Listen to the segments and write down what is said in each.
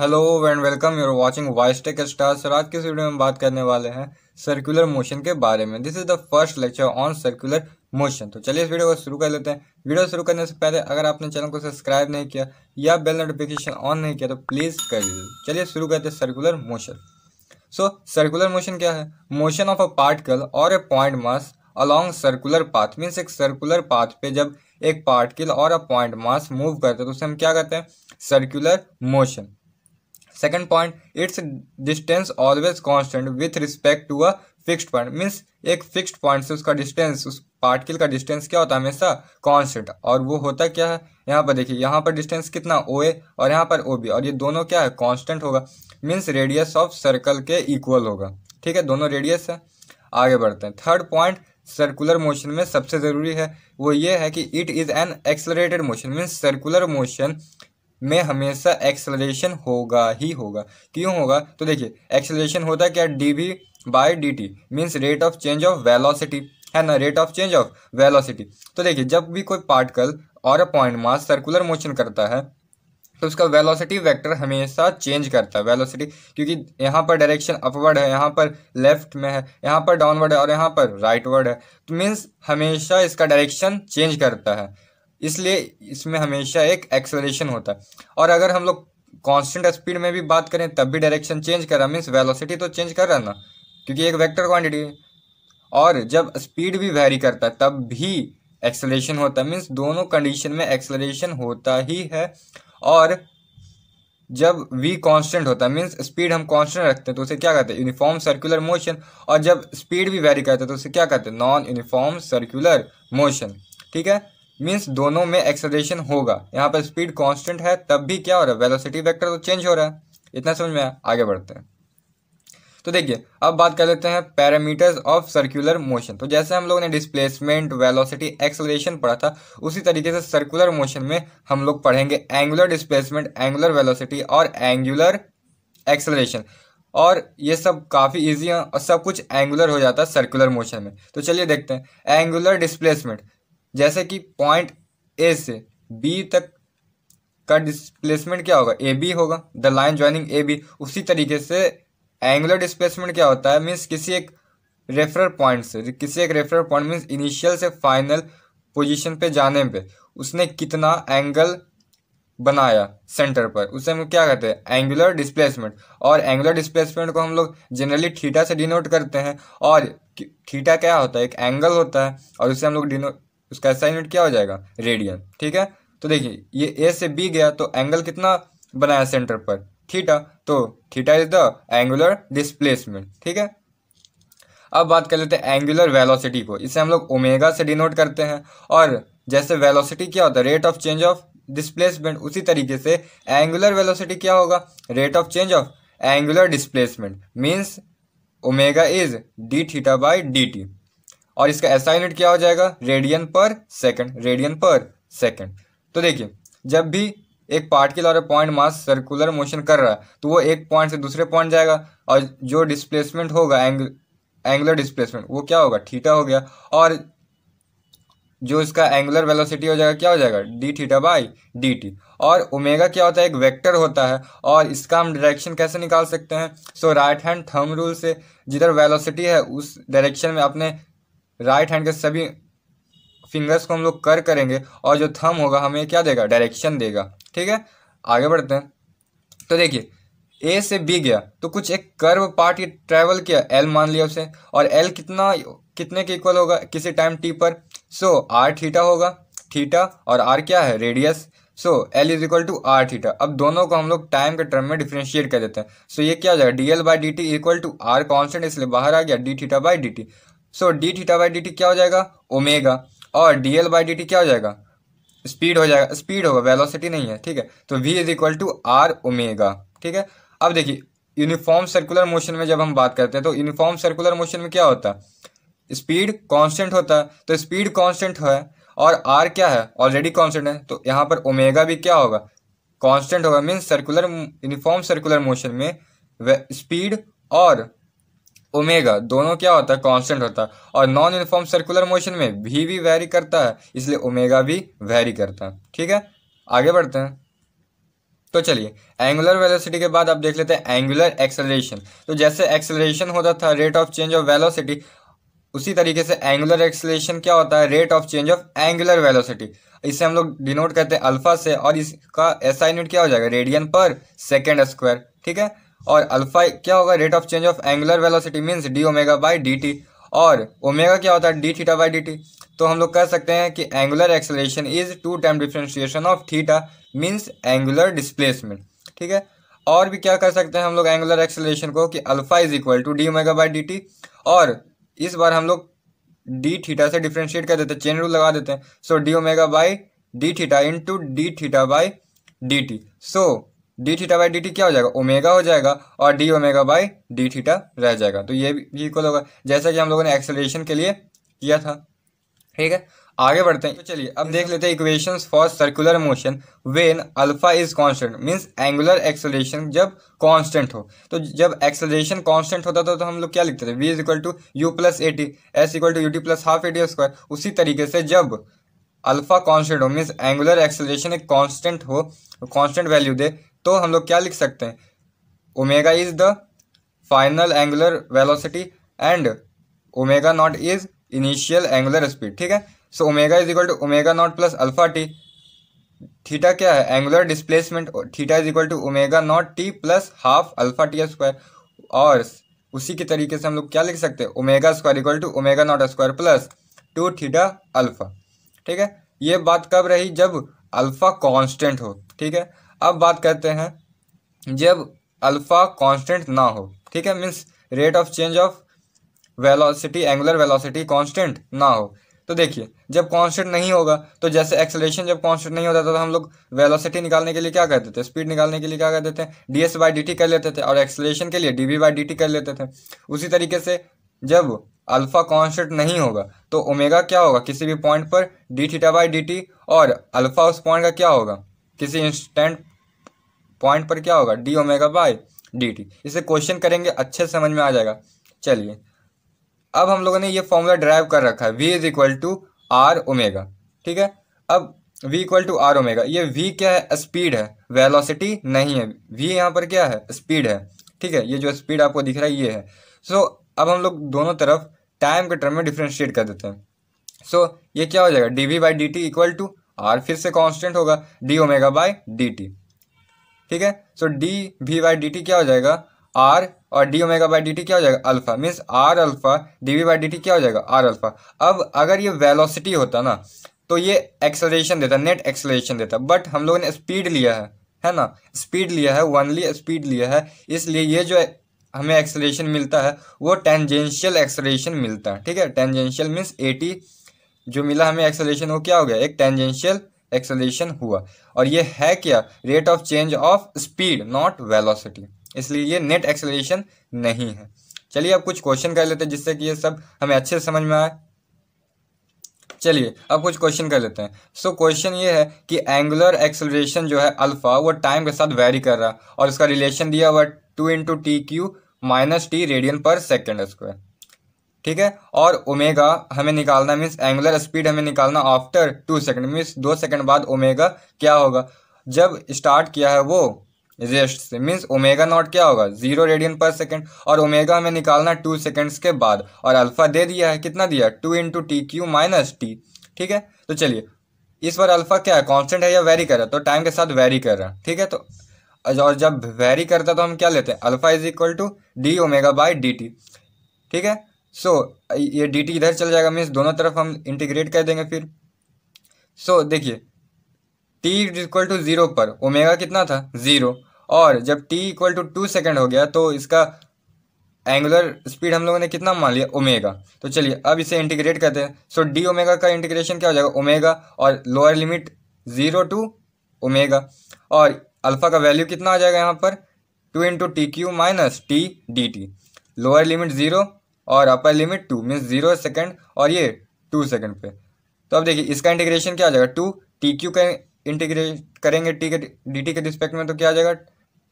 hello and welcome you're watching voice tech star sir आज के इस वीडियो में बात करने वाले हैं सर्कुलर मोशन के बारे में this is the first lecture on circular motion तो चलिए इस वीडियो को शुरू कर लेते हैं वीडियो शुरू करने से पहले अगर आपने चैनल को सब्सक्राइब नहीं किया या बेल नोटिफिकेशन ऑन नहीं किया तो प्लीज़ कर लीजिए चलिए शुरू करते हैं circular motion so circular motion क्या है मोशन ऑफ अ पार्टिकल और a point mass along circular path means एक सर्कुलर पाथ पे जब एक पार्टिकल और अ पॉइंट मास मूव करते हैं तो उसे हम क्या कहते हैं circular motion second point its distance always constant with respect to a fixed point means एक फिक्स्ड पॉइंट से उसका डिस्टेंस उस पार्टिकल का डिस्टेंस क्या होता है हमेशा कांस्टेंट और वो होता क्या है यहाँ पर देखिए यहाँ पर डिस्टेंस कितना ओ ए और यहाँ पर ओ बी और ये दोनों क्या है कॉन्स्टेंट होगा मीन्स रेडियस ऑफ सर्कल के इक्वल होगा ठीक है दोनों रेडियस है आगे बढ़ते हैं थर्ड पॉइंट सर्कुलर मोशन में सबसे ज़रूरी है वो ये है कि it is an accelerated motion means circular motion में हमेशा एक्सेलरेशन होगा ही होगा क्यों होगा तो देखिए एक्सेलरेशन होता है क्या D V by D T means rate of change of velocity है ना rate of change of velocity तो देखिए जब भी कोई पार्टिकल और a point mass circular motion करता है तो उसका वेलोसिटी वेक्टर हमेशा चेंज करता है वेलोसिटी क्योंकि यहाँ पर डायरेक्शन अपवर्ड है यहाँ पर लेफ्ट में है यहाँ पर डाउनवर्ड है और यहाँ पर राइटवर्ड है तो मीन्स हमेशा इसका डायरेक्शन चेंज करता है इसलिए इसमें हमेशा एक एक्सेलरेशन होता है और अगर हम लोग कॉन्स्टेंट स्पीड में भी बात करें तब भी डायरेक्शन चेंज कर रहा मीन्स वेलोसिटी तो चेंज कर रहा ना क्योंकि एक वेक्टर क्वांटिटी है और जब स्पीड भी वेरी करता है तब भी एक्सेलरेशन होता है मीन्स दोनों कंडीशन में एक्सेलरेशन होता ही है और जब v कांस्टेंट होता है मीन्स स्पीड हम कांस्टेंट रखते हैं तो उसे क्या कहते हैं यूनिफॉर्म सर्कुलर मोशन और जब स्पीड भी वेरी करता है तो उसे क्या कहते हैं नॉन यूनिफॉर्म सर्कुलर मोशन ठीक है मीन्स दोनों में एक्सलेशन होगा यहाँ पर स्पीड कांस्टेंट है तब भी क्या हो रहा है वेलोसिटी वेक्टर तो चेंज हो रहा है इतना समझ में आगे बढ़ते हैं तो देखिए अब बात कर लेते हैं पैरामीटर्स ऑफ सर्कुलर मोशन तो जैसे हम लोगों ने डिस्प्लेसमेंट वेलोसिटी एक्सलेशन पढ़ा था उसी तरीके से सर्कुलर मोशन में हम लोग पढ़ेंगे एंगुलर डिस्प्लेसमेंट एंगुलर वेलोसिटी और एंगुलर एक्सलेशन और ये सब काफ़ी ईजी है और सब कुछ एंगुलर हो जाता है सर्कुलर मोशन में तो चलिए देखते हैं एंगुलर डिस्प्लेसमेंट जैसे कि पॉइंट ए से बी तक का डिस्प्लेसमेंट क्या होगा ए बी होगा the line joining A B उसी तरीके से एंगुलर डिस्प्लेसमेंट क्या होता है मीन्स किसी एक रेफरल पॉइंट से किसी एक रेफरल पॉइंट मीन्स इनिशियल से फाइनल पोजिशन पे जाने पे उसने कितना एंगल बनाया सेंटर पर उसे हम क्या कहते हैं एंगुलर डिस्प्लेसमेंट और एंगुलर डिस्प्लेसमेंट को हम लोग जनरली थीटा से डिनोट करते हैं और थीटा क्या होता है एक एंगल होता है और उसे हम लोग डिनोट उसका एसआई यूनिट क्या हो जाएगा रेडियन ठीक है तो देखिए ये ए से बी गया तो एंगल कितना बनाया सेंटर पर थीटा तो theta is the angular displacement ठीक है अब बात कर लेते हैं एंगुलर वेलोसिटी को इसे हम लोग ओमेगा से डिनोट करते हैं और जैसे वेलोसिटी क्या होता है rate of change of displacement उसी तरीके से एंगुलर वेलोसिटी क्या होगा rate of change of angular displacement means omega is D theta by D T और इसका ऐसा यूनिट क्या हो जाएगा radian per second radian per second तो देखिए जब भी एक पार्टिकल और पॉइंट मास सर्कुलर मोशन कर रहा है तो वो एक पॉइंट से दूसरे पॉइंट जाएगा और जो डिस्प्लेसमेंट होगा एंगल एंगुलर डिस्प्लेसमेंट वो क्या होगा थीटा हो गया और जो इसका एंगुलर वेलोसिटी हो जाएगा क्या हो जाएगा D theta by D T और ओमेगा क्या होता है एक वेक्टर होता है और इसका हम डायरेक्शन कैसे निकाल सकते हैं सो राइट हैंड थर्म रूल से जिधर वेलोसिटी है उस डायरेक्शन में अपने राइट हैंड के सभी फिंगर्स को हम लोग कर करेंगे और जो थम होगा हमें क्या देगा डायरेक्शन देगा ठीक है आगे बढ़ते हैं तो देखिए ए से बी गया तो कुछ एक कर्व पार्ट ट्रैवल किया एल मान लिया उसे और एल कितना कितने के इक्वल होगा किसी टाइम टी पर सो आर थीटा होगा थीटा और आर क्या है radius so L is equal to R theta अब दोनों को हम लोग टाइम के टर्म में डिफ्रेंशिएट कर देते हैं सो so, ये क्या हो जाएगा D L by D T equal to R constant इसलिए बाहर आ गया D theta by D T so D theta by D T क्या हो जाएगा ओमेगा और D L by D T क्या हो जाएगा स्पीड हो जाएगा स्पीड होगा वेलोसिटी नहीं है ठीक है तो V is equal to are omega ठीक है अब देखिए यूनिफॉर्म सर्कुलर मोशन में जब हम बात करते हैं तो यूनिफॉर्म सर्कुलर मोशन में क्या होता है स्पीड कांस्टेंट होता है तो स्पीड कांस्टेंट है और आर क्या है ऑलरेडी कांस्टेंट है तो यहाँ पर ओमेगा भी क्या होगा कांस्टेंट होगा means circular uniform circular motion में स्पीड और ओमेगा दोनों क्या होता है कांस्टेंट होता है और नॉन यूनिफॉर्म सर्कुलर मोशन में भी भी वैरी करता है इसलिए ओमेगा भी वैरी करता है ठीक है आगे बढ़ते हैं तो चलिए एंगुलर वेलोसिटी के बाद आप देख लेते हैं एंगुलर एक्सेलरेशन तो जैसे एक्सेलरेशन होता था rate of change of velocity उसी तरीके से एंगुलर एक्सेलरेशन क्या होता है rate of change of angular velocity इसे हम लोग डिनोट करते हैं अल्फा से और इसका असाइनमेंट क्या हो जाएगा रेडियन पर सेकेंड स्क्वायर ठीक है और अल्फा क्या होगा rate of change of angular velocity means D omega by D T और ओमेगा क्या होता है D theta by D T तो हम लोग कह सकते हैं कि angular acceleration is two time differentiation of theta means angular displacement ठीक है और भी क्या कर सकते हैं हम लोग एंगुलर एक्सलेशन को कि alpha is equal to D omega by D T और इस बार हम लोग डी थीटा से डिफ्रेंशिएट कर देते हैं चेन रूल लगा देते हैं so D omega by D theta into D theta by D T so D theta by D T क्या हो जाएगा ओमेगा हो जाएगा और D omega by D theta रह जाएगा तो ये भी इक्वल होगा जैसा कि हम लोगों ने एक्सेलरेशन के लिए किया था ठीक है आगे बढ़ते हैं तो चलिए अब देख लेते हैं equations for circular motion when alpha is constant means angular acceleration जब कांस्टेंट हो तो जब एक्सेलरेशन कांस्टेंट होता था तो हम लोग क्या लिखते थे V is equal to U plus A T S equal to U T plus half A T square उसी तरीके से जब अल्फा कांस्टेंट हो मीन्स एंगुलर एक्सेलरेशन एक कॉन्स्टेंट हो कॉन्स्टेंट वैल्यू दे तो हम लोग क्या लिख सकते हैं omega is the final angular velocity and omega naught is initial angular speed ठीक है so omega is equal to omega naught plus alpha T theta क्या है angular displacement theta is equal to omega naught T plus half alpha T square और उसी के तरीके से हम लोग क्या लिख सकते हैं omega square equal to omega naught square plus two theta alpha ठीक है ये बात कब रही जब अल्फा कांस्टेंट हो ठीक है अब बात करते हैं जब अल्फ़ा कांस्टेंट ना हो ठीक है means rate of change of velocity angular velocity constant ना हो तो देखिए जब कांस्टेंट नहीं होगा तो जैसे एक्सलेशन जब कांस्टेंट नहीं होता था तो हम लोग वेलोसिटी निकालने के लिए क्या करते थे स्पीड निकालने के लिए क्या करते थे D S by D T कर लेते थे और एक्सलेशन के लिए D V by D T कर लेते थे उसी तरीके से जब अल्फा कांस्टेंट नहीं होगा तो ओमेगा क्या होगा किसी भी पॉइंट पर D theta by D T और अल्फा उस पॉइंट का क्या होगा किसी इंस्टेंट पॉइंट पर क्या होगा D omega by D T इसे क्वेश्चन करेंगे अच्छे समझ में आ जाएगा चलिए अब हम लोगों ने ये फॉर्मूला ड्राइव कर रखा है V is equal to are omega ठीक है अब V equal to are omega ये वी क्या है स्पीड है वेलोसिटी नहीं है वी यहाँ पर क्या है स्पीड है ठीक है ये जो स्पीड आपको दिख रहा है ये है सो so, अब हम लोग दोनों तरफ टाइम के टर्म में डिफ्रेंशिएट कर देते हैं सो so, ये क्या हो जाएगा D V by D T equal to R फिर से कांस्टेंट होगा D omega by D T ठीक है so D V by D T क्या हो जाएगा आर और D omega by D T क्या हो जाएगा alpha means R alpha D V by D T क्या हो जाएगा आर अल्फा अब अगर ये वेलोसिटी होता ना तो ये एक्सलेशन देता नेट एक्सलेशन देता बट हम लोगों ने स्पीड लिया है है ना स्पीड लिया है वनली स्पीड लिया है इसलिए ये जो हमें एक्सलेशन मिलता है वो टेंजेंशियल एक्सलेशन मिलता है ठीक है टेंजेंशियल मीन्स एटी जो मिला हमें एक्सलेशन वो क्या हो गया एक टेंजेंशियल एक्सलेशन हुआ और ये है क्या rate of change of speed not velocity इसलिए ये नेट एक्सलेशन नहीं है चलिए अब कुछ क्वेश्चन कर लेते हैं जिससे कि ये सब हमें अच्छे से समझ में आए चलिए अब कुछ क्वेश्चन कर लेते हैं सो so, क्वेश्चन ये है कि एंगुलर एक्सलेशन जो है अल्फा वो टाइम के साथ वेरी कर रहा है और इसका रिलेशन दिया हुआ two into T cube minus T radian per second square ठीक है और ओमेगा हमें निकालना मीन्स एंगुलर स्पीड हमें निकालना आफ्टर टू सेकंड मीन्स दो सेकंड बाद ओमेगा क्या होगा जब स्टार्ट किया है वो रेस्ट से मीन्स ओमेगा नॉट क्या होगा जीरो रेडियन पर सेकंड और ओमेगा हमें निकालना टू सेकंड्स के बाद और अल्फा दे दिया है कितना दिया two into T cube minus t ठीक है तो चलिए इस बार अल्फा क्या है कॉन्स्टेंट है या वेरी कर रहा है तो टाइम के साथ वेरी कर रहा है ठीक है तो और जब वेरी करता तो हम क्या लेते हैं alpha is equal to D omega by D T ठीक है सो so, ये डी टी इधर चल जाएगा मीन्स दोनों तरफ हम इंटीग्रेट कर देंगे फिर सो so, देखिए टी इक्वल टू ज़ीरो पर ओमेगा कितना था ज़ीरो और जब t equal to two second हो गया तो इसका एंगुलर स्पीड हम लोगों ने कितना मान लिया ओमेगा तो चलिए अब इसे इंटीग्रेट करते हैं सो डी ओमेगा का इंटीग्रेशन क्या हो जाएगा ओमेगा और lower limit zero to omega और अल्फ़ा का वैल्यू कितना आ जाएगा यहाँ पर two into T cube minus t d t lower limit zero और upper limit two means zero second और ये टू सेकेंड पे तो अब देखिए इसका इंटीग्रेशन क्या हो जाएगा टू टी क्यू का इंटीग्रेट करेंगे टी के डी टी के रिस्पेक्ट में तो क्या हो जाएगा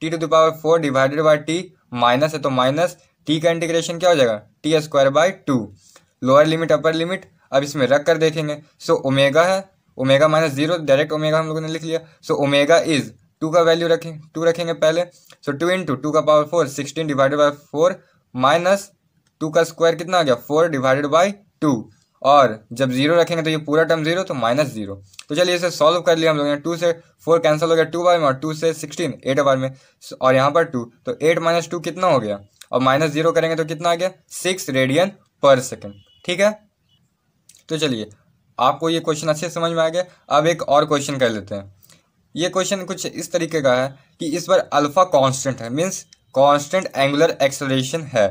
t to the power four divided by t minus है तो माइनस टी का इंटीग्रेशन क्या हो जाएगा t square by two lower limit upper limit अब इसमें रख कर देखेंगे सो so, ओमेगा है omega minus zero direct omega हम लोगों ने लिख लिया सो ओमेगा इज टू का वैल्यू रखें टू रखेंगे पहले so two into two का power four sixteen divided by four minus two का स्क्वायर कितना आ गया फोर डिवाइडेड बाई टू और जब जीरो रखेंगे तो ये पूरा टर्म जीरो तो माइनस जीरो तो चलिए इसे सॉल्व कर लिया हम लोगों ने टू से फोर कैंसिल हो गया टू बार में और टू से सिक्सटीन एट बार में और यहाँ पर टू तो एट माइनस टू कितना हो गया और माइनस जीरो करेंगे तो कितना आ गया सिक्स रेडियन पर सेकेंड ठीक है तो चलिए आपको ये क्वेश्चन अच्छे समझ में आ गया अब एक और क्वेश्चन कर लेते हैं ये क्वेश्चन कुछ इस तरीके का है कि इस पर अल्फा कॉन्स्टेंट है मीन्स कॉन्स्टेंट एंगुलर एक्सलेशन है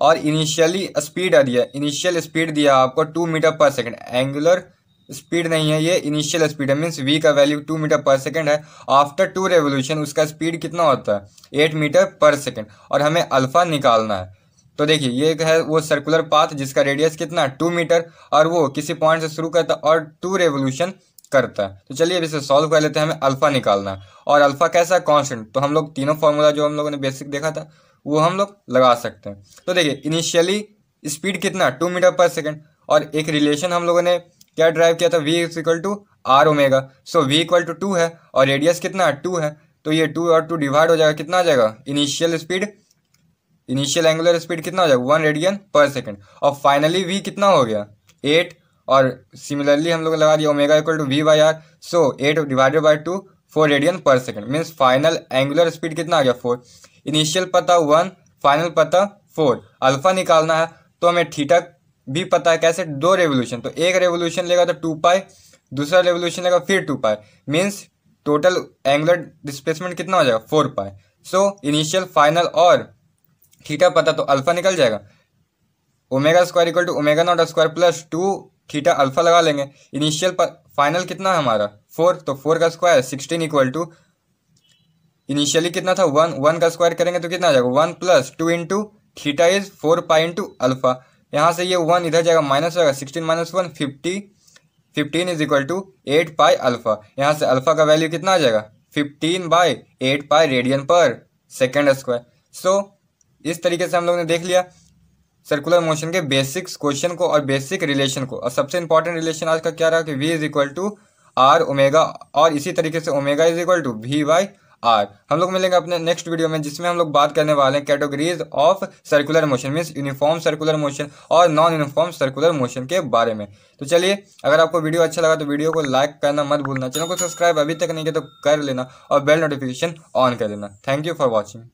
और इनिशियली स्पीड आ दिया इनिशियल स्पीड दिया आपको two meter per second angular speed नहीं है ये इनिशियल स्पीड है मीन्स वी का value two meter per second है आफ्टर टू रेवोल्यूशन उसका स्पीड कितना होता है एट मीटर पर सेकेंड और हमें अल्फा निकालना है तो देखिए ये है वो सर्कुलर पाथ जिसका रेडियस कितना है टू मीटर और वो किसी पॉइंट से शुरू करता और टू रेवोल्यूशन करता है तो चलिए अब इसे सॉल्व कर लेते हैं हमें अल्फा निकालना और अल्फा कैसा है कॉन्स्टेंट तो हम लोग तीनों फॉर्मूला जो हम लोगों ने बेसिक देखा था वो हम लोग लगा सकते हैं तो देखिए इनिशियली स्पीड कितना टू मीटर पर सेकेंड और एक रिलेशन हम लोगों ने क्या ड्राइव किया था v is equal to are omega so v equal to two है और रेडियस कितना टू है तो ये टू और टू डिवाइड हो जाएगा कितना आ जाएगा initial speed initial angular speed कितना हो जाएगा वन रेडियन पर सेकेंड और फाइनली वी कितना हो गया एट और सिमिलरली हम लोग लगा दिया omega equal to v by r so eight divided by two four radian per second means final angular speed कितना आ गया फोर इनिशियल पता वन फाइनल पता फोर अल्फा निकालना है तो हमें ठीटा भी पता है कैसे दो रेवोल्यूशन तो एक रेवोल्यूशन लेगा तो टू पाई दूसरा रेवोल्यूशन लेगा फिर two pi means total angular displacement कितना हो जाएगा four pi so initial final और थीटा पता तो अल्फा निकल जाएगा omega square equal to omega naught square plus two theta alpha लगा लेंगे इनिशियल पर फाइनल कितना है हमारा फोर तो फोर का square sixteen equal to initially कितना था वन वन का स्क्वायर करेंगे तो कितना आ जाएगा one plus two into theta is four pi into alpha यहाँ से ये वन इधर जाएगा माइनस होगा sixteen minus one fifty fifteen is equal to eight pi alpha यहाँ से अल्फा का वैल्यू कितना आ जाएगा fifteen by eight pi radian per second square so इस तरीके से हम लोग ने देख लिया सर्कुलर मोशन के बेसिक्स क्वेश्चन को और बेसिक रिलेशन को और सबसे इंपॉर्टेंट रिलेशन आज का क्या रहा कि v is equal to are omega और इसी तरीके से omega is equal to v by r हम लोग मिलेंगे अपने नेक्स्ट वीडियो में जिसमें हम लोग बात करने वाले हैं categories of circular motion means uniform circular motion और नॉन यूनिफॉर्म सर्कुलर मोशन के बारे में तो चलिए अगर आपको वीडियो अच्छा लगा तो वीडियो को लाइक करना मत भूलना चैनल को सब्सक्राइब अभी तक नहीं किया तो कर लेना और बेल नोटिफिकेशन ऑन कर लेना थैंक यू फॉर वॉचिंग